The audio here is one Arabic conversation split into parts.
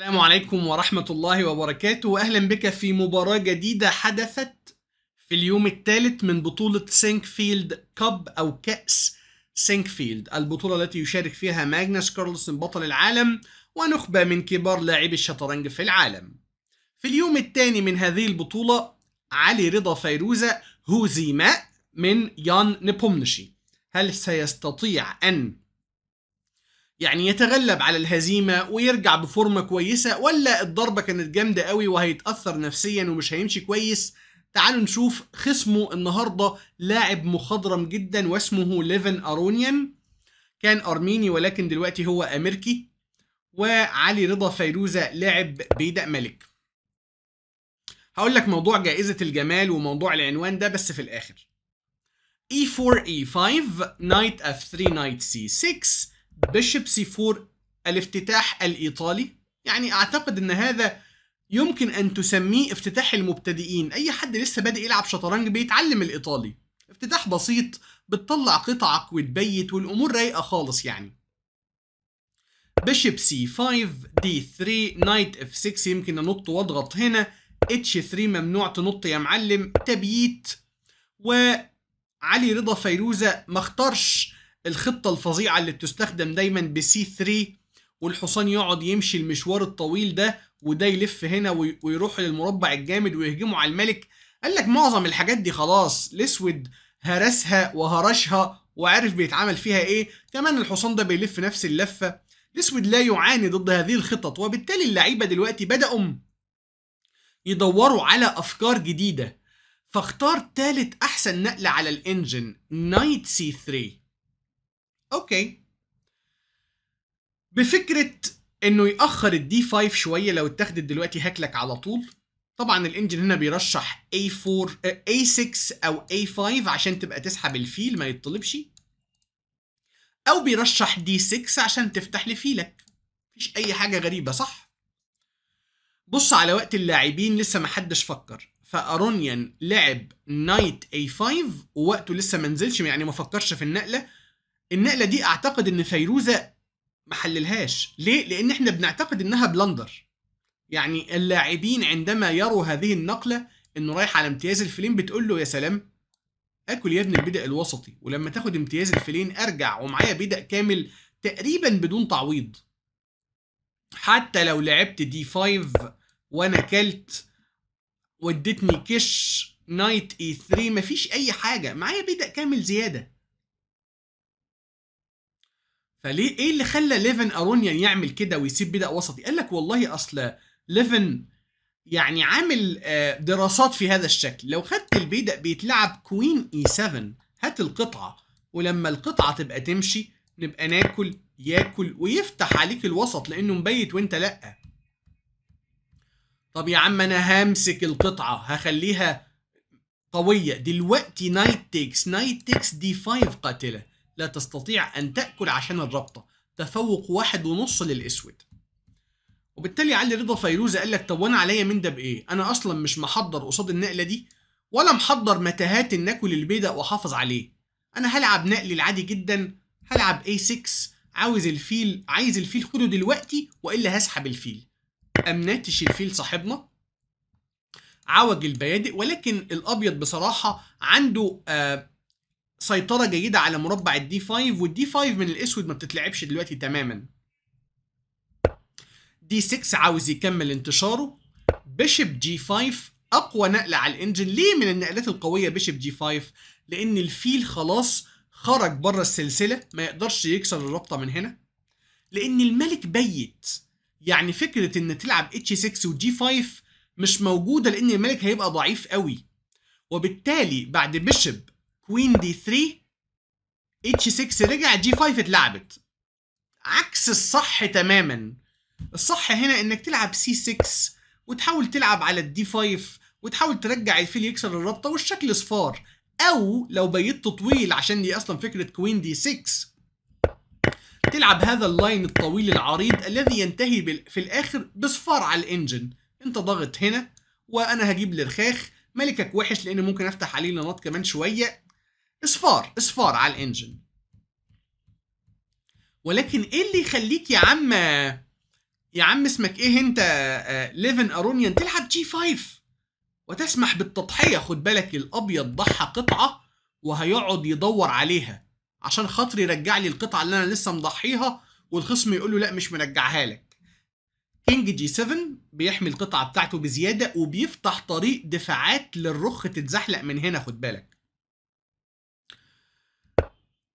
السلام عليكم ورحمة الله وبركاته وأهلا بك في مباراة جديدة حدثت في اليوم الثالث من بطولة سينكفيلد كاب أو كأس سينكفيلد البطولة التي يشارك فيها ماجنس كارلسون بطل العالم ونخبة من كبار لاعبي الشطرنج في العالم في اليوم الثاني من هذه البطولة علي رضا فيروزة هزم من يان نبومنشي هل سيستطيع أن يعني يتغلب على الهزيمه ويرجع بفورمه كويسه ولا الضربه كانت جامده قوي وهيتاثر نفسيا ومش هيمشي كويس تعالوا نشوف خصمه النهارده لاعب مخضرم جدا واسمه ليفن ارونيان كان ارميني ولكن دلوقتي هو امريكي وعلي رضا فيروزه لاعب بيدا ملك هقول لك موضوع جائزه الجمال وموضوع العنوان ده بس في الاخر e4 e5 knight f3 knight c6 بيشب سي 4 الافتتاح الإيطالي يعني أعتقد أن هذا يمكن أن تسميه افتتاح المبتدئين أي حد لسه بادئ يلعب شطرنج بيتعلم الإيطالي افتتاح بسيط بتطلع قطعك وتبيت والأمور رايقة خالص يعني بيشب سي 5 دي 3 نايت اف 6 يمكن انط واضغط هنا اتش 3 ممنوع تنط يا معلم تبييت وعلي رضا فيروزه ما اختارش الخطه الفظيعه اللي بتستخدم دايما بسي 3 والحصان يقعد يمشي المشوار الطويل ده وده يلف هنا ويروح للمربع الجامد ويهجموا على الملك قال لك معظم الحاجات دي خلاص الاسود هرسها وهرشها وعرف بيتعامل فيها ايه كمان الحصان ده بيلف نفس اللفه الاسود لا يعاني ضد هذه الخطط وبالتالي اللعيبه دلوقتي بداوا يدوروا على افكار جديده فاختار ثالث احسن نقله على الانجن نايت سي 3 اوكي بفكره انه ياخر الدي 5 شويه لو اتخذت دلوقتي هاكلك على طول طبعا الانجن هنا بيرشح A4 آه، A6 او A5 عشان تبقى تسحب الفيل ما يتطلبش او بيرشح D6 عشان تفتح لي فيلك مفيش اي حاجه غريبه صح بص على وقت اللاعبين لسه محدش فكر فارونيان لعب نايت A5 ووقته لسه ما نزلش يعني ما فكرش في النقله النقله دي اعتقد ان فيروزه ما حللهاش ليه لان احنا بنعتقد انها بلندر يعني اللاعبين عندما يروا هذه النقله انه رايح على امتياز الفلين بتقول له يا سلام اكل يا ابني البدء الوسطي ولما تاخد امتياز الفلين ارجع ومعايا بدء كامل تقريبا بدون تعويض حتى لو لعبت دي 5 وانا كلت ودتني كش نايت اي 3 مفيش اي حاجه معايا بدء كامل زياده فليه ايه اللي خلى ليفن ارونيان يعمل كده ويسيب بدأ وسطي قال لك والله اصل ليفن يعني عامل آه، دراسات في هذا الشكل لو خدت البيدا بيتلعب كوين اي e 7 هات القطعه ولما القطعه تبقى تمشي نبقى ناكل ياكل ويفتح عليك الوسط لانه مبيت وانت لا طب يا عم انا همسك القطعه هخليها قويه دلوقتي نايت تيكس نايت تيكس دي 5 قاتله لا تستطيع أن تأكل عشان الرابطة تفوق واحد ونص للأسود وبالتالي علي رضا فيروز قال لك طب وانا عليا من ده بايه؟ انا اصلا مش محضر قصاد النقله دي ولا محضر متاهات ان اكل البيدق واحافظ عليه. انا هلعب نقلي العادي جدا هلعب A6 عاوز الفيل عايز الفيل خده دلوقتي والا هسحب الفيل. امناتش الفيل صاحبنا عوج البيادق ولكن الابيض بصراحه عنده آه سيطرة جيدة على مربع الدي 5 والدي 5 من الاسود ما بتتلعبش دلوقتي تماما دي 6 عاوز يكمل انتشاره بيشب جي 5 اقوى نقلة على الانجن ليه من النقلات القوية بيشب جي 5 لان الفيل خلاص خرج بره السلسلة ما يقدرش يكسر الرابطة من هنا لان الملك بيت يعني فكرة ان تلعب اتش 6 وجي 5 مش موجودة لان الملك هيبقى ضعيف قوي وبالتالي بعد بيشب كوين دي 3 اتش 6 رجع جي 5 اتلعبت عكس الصح تماما الصح هنا انك تلعب سي 6 وتحاول تلعب على الدي 5 وتحاول ترجع الفيل يكسر الرابطه والشكل صفار او لو بيت طويل عشان دي اصلا فكره كوين دي 6 تلعب هذا اللاين الطويل العريض الذي ينتهي في الاخر بصفار على الانجن انت ضاغط هنا وانا هجيب الرخاخ ملكك وحش لان ممكن افتح عليه لنط كمان شويه اصفار اصفار على الانجن ولكن ايه اللي يخليك يا عم يا عم اسمك ايه انت آه، ليفن ارونيان تلعب جي 5 وتسمح بالتضحيه خد بالك الابيض ضحى قطعه وهيقعد يدور عليها عشان خاطر يرجع لي القطعه اللي انا لسه مضحيها والخصم يقول له لا مش مرجعها لك كينج جي 7 بيحمي القطعه بتاعته بزياده وبيفتح طريق دفاعات للرخ تتزحلق من هنا خد بالك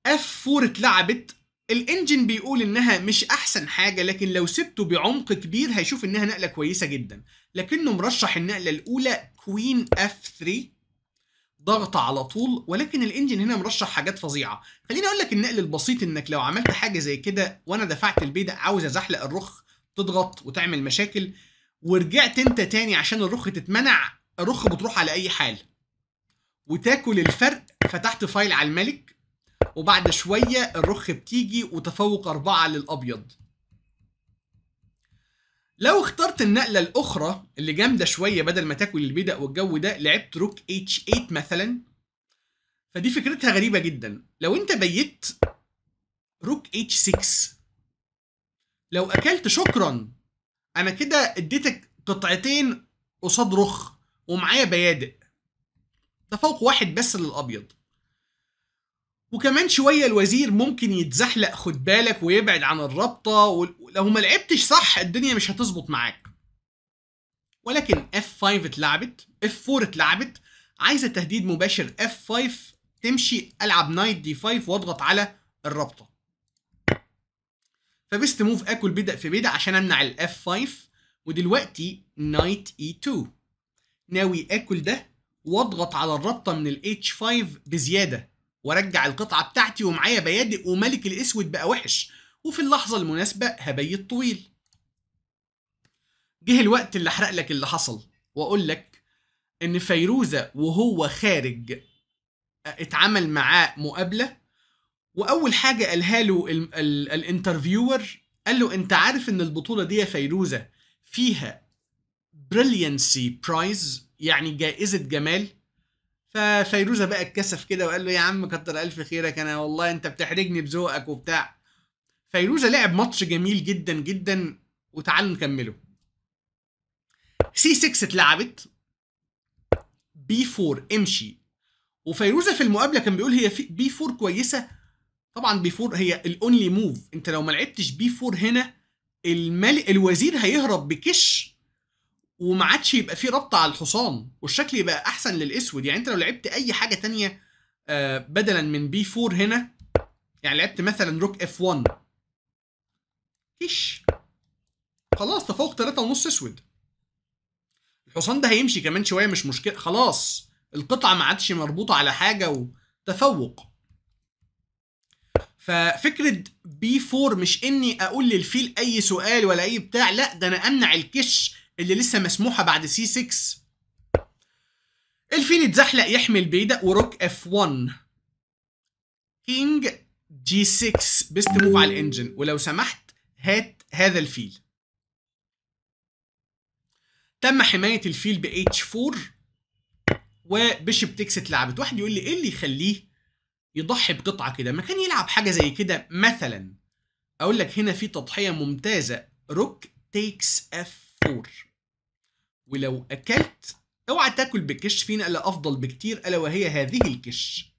اف 4 اتلعبت الانجن بيقول انها مش احسن حاجه لكن لو سبته بعمق كبير هيشوف انها نقله كويسه جدا لكنه مرشح النقله الاولى كوين اف 3 ضغط على طول ولكن الانجن هنا مرشح حاجات فظيعه خليني اقول لك النقل البسيط انك لو عملت حاجه زي كده وانا دفعت البيدق عاوز ازحلق الرخ تضغط وتعمل مشاكل ورجعت انت تاني عشان الرخ تتمنع الرخ بتروح على اي حال وتاكل الفرق فتحت فايل على الملك وبعد شوية الرخ بتيجي وتفوق أربعة للأبيض لو اخترت النقلة الأخرى اللي جامدة شوية بدل ما تاكل البيدق والجو ده لعبت روك H8 مثلا فدي فكرتها غريبة جدا لو أنت بيت روك H6 لو أكلت شكرا أنا كده اديتك قطعتين قصاد رخ ومعايا بيادق تفوق واحد بس للأبيض وكمان شويه الوزير ممكن يتزحلق خد بالك ويبعد عن الرابطه ولو ما لعبتش صح الدنيا مش هتظبط معاك ولكن F5 اتلعبت F4 اتلعبت عايزه تهديد مباشر F5 تمشي العب نايت دي 5 واضغط على الرابطه فبست موف اكل بدأ في بدأ عشان امنع الاف 5 ودلوقتي نايت e 2 ناوي اكل ده واضغط على الرابطه من h 5 بزياده وارجع القطعه بتاعتي ومعايا بيادق وملك الاسود بقى وحش وفي اللحظه المناسبه هبيت طويل جه الوقت اللي احرق لك اللي حصل واقول لك ان فيروزه وهو خارج آه، اتعمل معاه مقابله واول حاجه قالها له الانترفيور قال له انت عارف ان البطوله دي يا فيروزه فيها بريليانسي برايز يعني جائزه جمال ففيروزه بقى اتكسف كده وقال له يا عم كتر الف خيرك انا والله انت بتحرجني بذوقك وبتاع فيروزه لعب ماتش جميل جدا جدا وتعالوا نكمله سي 6 اتلعبت بي 4 امشي وفيروزه في المقابله كان بيقول هي بي 4 كويسه طبعا بي 4 هي الاونلي موف انت لو ما لعبتش بي 4 هنا الملك الوزير هيهرب بكش وما عادش يبقى فيه ربط على الحصان والشكل يبقى احسن للاسود يعني انت لو لعبت اي حاجه تانية آه، بدلا من بي 4 هنا يعني لعبت مثلا روك اف 1 كش خلاص تفوق 3 ونص اسود الحصان ده هيمشي كمان شويه مش مشكله خلاص القطعه ما عادش مربوطه على حاجه وتفوق ففكره بي 4 مش اني اقول للفيل اي سؤال ولا اي بتاع لا ده انا امنع الكش اللي لسه مسموحه بعد سي 6 الفيل اتزحلق يحمل بيدق وروك اف 1 كينج جي 6 بيست موف على الانجن ولو سمحت هات هذا الفيل تم حماية الفيل ب H4 وبيشب تكس اتلعبت واحد يقول لي ايه اللي يخليه يضحي بقطعة كده ما كان يلعب حاجة زي كده مثلا اقول لك هنا في تضحية ممتازة روك تيكس اف 4 ولو اكلت اوعى تاكل بكش في نقله افضل بكتير الا وهي هذه الكش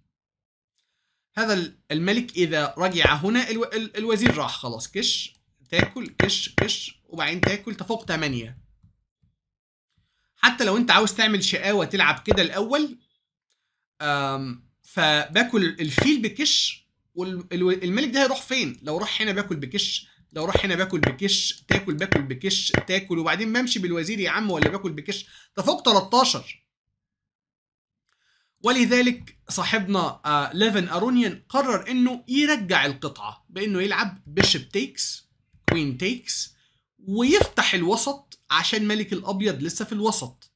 هذا الملك اذا رجع هنا الو... الوزير راح خلاص كش تاكل كش كش وبعدين تاكل تفوق 8 حتى لو انت عاوز تعمل شقاوه تلعب كده الاول فباكل الفيل بكش والملك ده هيروح فين لو راح هنا باكل بكش لو اروح هنا باكل بكش تاكل باكل بكش تاكل وبعدين بمشي بالوزير يا عم ولا باكل بكش ده فوق 13 ولذلك صاحبنا آه، ليفن ارونيان قرر انه يرجع القطعه بانه يلعب بيشب تيكس كوين تيكس ويفتح الوسط عشان ملك الابيض لسه في الوسط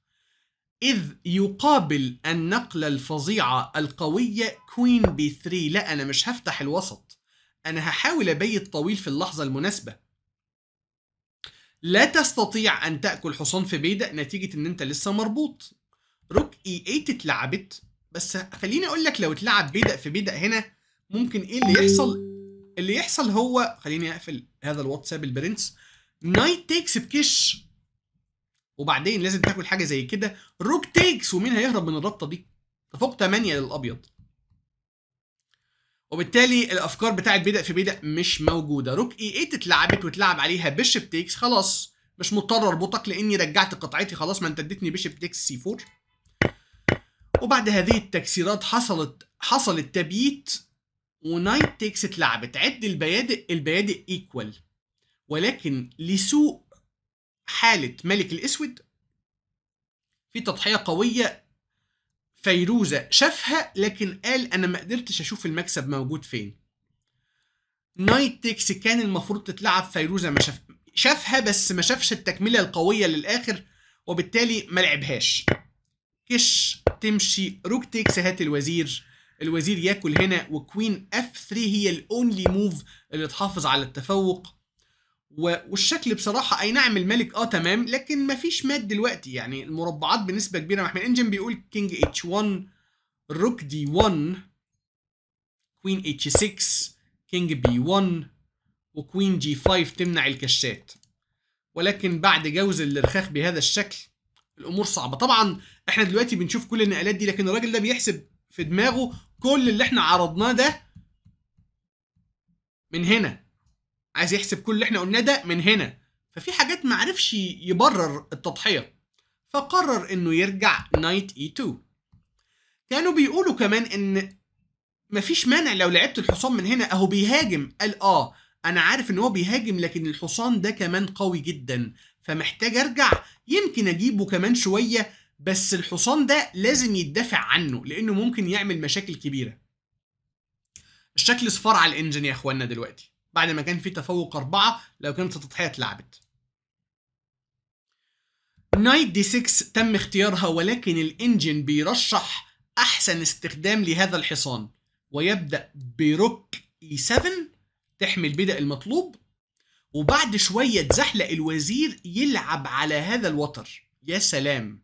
إذ يقابل النقلة الفظيعة القوية كوين بي 3 لا أنا مش هفتح الوسط أنا هحاول أبيت طويل في اللحظة المناسبة لا تستطيع أن تأكل حصان في بيدق نتيجة إن أنت لسه مربوط روك إي 8 اتلعبت بس خليني أقول لك لو اتلعب بيدق في بيدق هنا ممكن إيه اللي يحصل اللي يحصل هو خليني أقفل هذا الواتساب البرنس نايت تيكس بكش وبعدين لازم تاكل حاجه زي كده روك تيكس ومين هيهرب من الرابطه دي؟ تفوق 8 للابيض وبالتالي الافكار بتاعت بيدق في بيدق مش موجوده روك اي 8 إيه اتلعبت واتلعب عليها بيشب تيكس خلاص مش مضطر اربطك لاني رجعت قطعتي خلاص ما انت اديتني بيشب تيكس سي 4 وبعد هذه التكسيرات حصلت حصل التبييت ونايت تيكس اتلعبت عد البيادق البيادق ايكوال ولكن لسوء حاله ملك الاسود في تضحيه قويه فيروزة شافها لكن قال أنا ما قدرتش أشوف المكسب موجود فين نايت تكس كان المفروض تتلعب فيروزة ما شاف شافها بس ما شافش التكملة القوية للآخر وبالتالي ما لعبهاش كش تمشي روك تكس هات الوزير الوزير ياكل هنا وكوين اف 3 هي الاونلي موف اللي تحافظ على التفوق والشكل بصراحة أي نعم الملك أه تمام لكن مفيش مات دلوقتي يعني المربعات بنسبة كبيرة محمل إنجن بيقول كينج اتش 1 روك دي 1 كوين اتش 6 كينج بي 1 وكوين جي 5 تمنع الكشات ولكن بعد جوز الارخاخ بهذا الشكل الامور صعبه طبعا احنا دلوقتي بنشوف كل النقلات دي لكن الراجل ده بيحسب في دماغه كل اللي احنا عرضناه ده من هنا عايز يحسب كل اللي احنا قلناه ده من هنا ففي حاجات ما عرفش يبرر التضحيه فقرر انه يرجع نايت اي 2 كانوا بيقولوا كمان ان مفيش مانع لو لعبت الحصان من هنا اهو بيهاجم قال اه انا عارف ان هو بيهاجم لكن الحصان ده كمان قوي جدا فمحتاج ارجع يمكن اجيبه كمان شويه بس الحصان ده لازم يدافع عنه لانه ممكن يعمل مشاكل كبيره الشكل صفار على الانجن يا اخوانا دلوقتي بعد ما كان في تفوق أربعة لو كانت التضحية اتلعبت نايت دي 6 تم اختيارها ولكن الانجن بيرشح احسن استخدام لهذا الحصان ويبدا بروك اي 7 تحمي بدء المطلوب وبعد شويه تزحلق الوزير يلعب على هذا الوتر يا سلام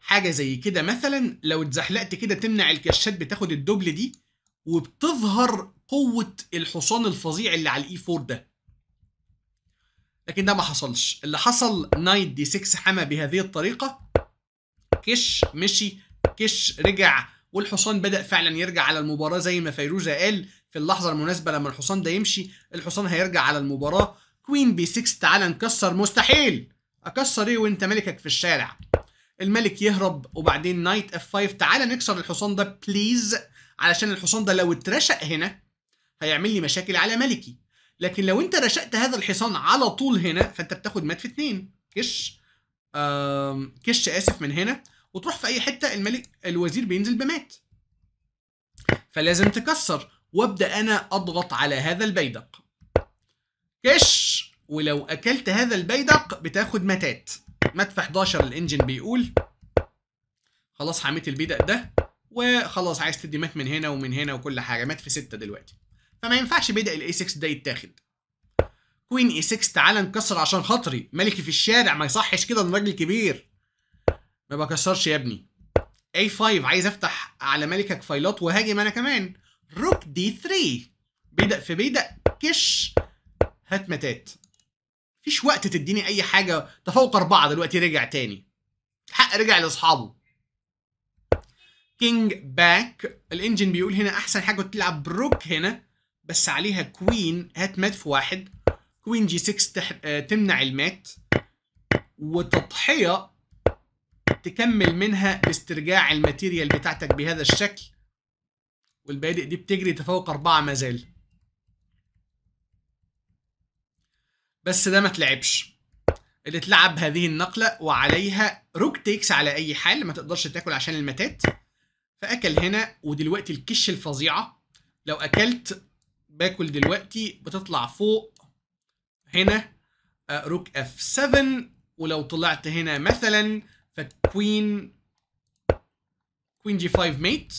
حاجه زي كده مثلا لو اتزحلقت كده تمنع الكشات بتاخد الدبل دي وبتظهر قوه الحصان الفظيع اللي على الاي 4 ده لكن ده ما حصلش اللي حصل نايت دي 6 حمى بهذه الطريقه كش مشي كش رجع والحصان بدا فعلا يرجع على المباراه زي ما فيروزه قال في اللحظه المناسبه لما الحصان ده يمشي الحصان هيرجع على المباراه كوين بي 6 تعالى نكسر مستحيل اكسر ايه وانت ملكك في الشارع الملك يهرب وبعدين نايت اف 5 تعالى نكسر الحصان ده بليز علشان الحصان ده لو اترشق هنا هيعمل لي مشاكل على ملكي لكن لو انت رشقت هذا الحصان على طول هنا فانت بتاخد مات في اثنين كش كش اسف من هنا وتروح في اي حته الملك الوزير بينزل بمات فلازم تكسر وابدا انا اضغط على هذا البيدق كش ولو اكلت هذا البيدق بتاخد متات مات في 11 الانجن بيقول خلاص حميت البيدق ده وخلاص عايز تدي مات من هنا ومن هنا وكل حاجه مات في 6 دلوقتي فما ينفعش بدأ الاي 6 ده يتاخد كوين اي 6 تعالى نكسر عشان خاطري ملكي في الشارع ما يصحش كده انا راجل كبير ما بكسرش يا ابني اي 5 عايز افتح على ملكك فايلات وهاجم انا كمان روك دي 3 بيدق في بيدق كش هات متات مفيش وقت تديني اي حاجه تفوق اربعه دلوقتي رجع تاني الحق رجع لاصحابه كينج باك الانجن بيقول هنا احسن حاجه تلعب بروك هنا بس عليها كوين هات مات في واحد كوين جي 6 تح... آه تمنع المات وتضحية تكمل منها باسترجاع الماتيريال بتاعتك بهذا الشكل والبادئ دي بتجري تفوق أربعة مازال بس ده ما تلعبش اللي اتلعب هذه النقلة وعليها روك تيكس على أي حال ما تقدرش تاكل عشان المتات فأكل هنا ودلوقتي الكش الفظيعة لو أكلت باكل دلوقتي بتطلع فوق هنا آه، روك اف 7 ولو طلعت هنا مثلا فكوين كوين جي 5 ميت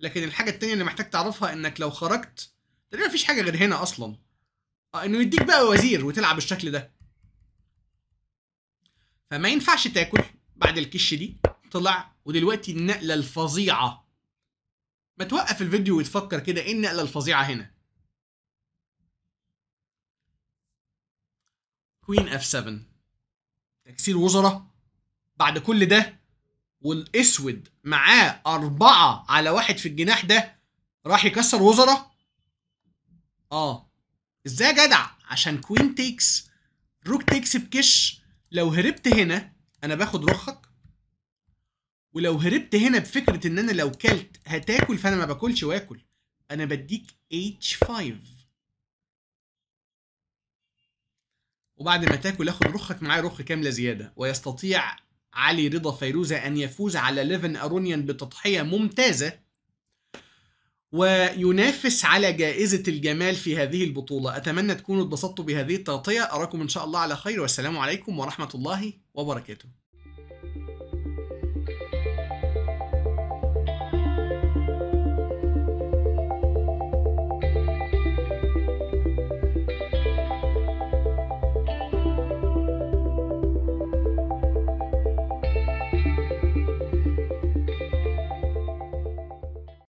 لكن الحاجه الثانيه اللي محتاج تعرفها انك لو خرجت تقريبا مفيش حاجه غير هنا اصلا اه انه يديك بقى وزير وتلعب بالشكل ده فما ينفعش تاكل بعد الكش دي طلع ودلوقتي النقله الفظيعه ما توقف الفيديو وتفكر كده ايه النقله الفظيعه هنا كوين اف 7 تكسير وزراء بعد كل ده والاسود معاه أربعة على واحد في الجناح ده راح يكسر وزراء اه ازاي يا جدع عشان كوين تيكس روك تيكس بكش لو هربت هنا انا باخد رخك ولو هربت هنا بفكره ان انا لو كلت هتاكل فانا ما باكلش واكل انا بديك H5 وبعد ما تاكل اخد رخك معاه رخ كامله زياده ويستطيع علي رضا فيروزه ان يفوز على ليفن ارونيان بتضحيه ممتازه وينافس على جائزة الجمال في هذه البطولة أتمنى تكونوا اتبسطتوا بهذه التغطية أراكم إن شاء الله على خير والسلام عليكم ورحمة الله وبركاته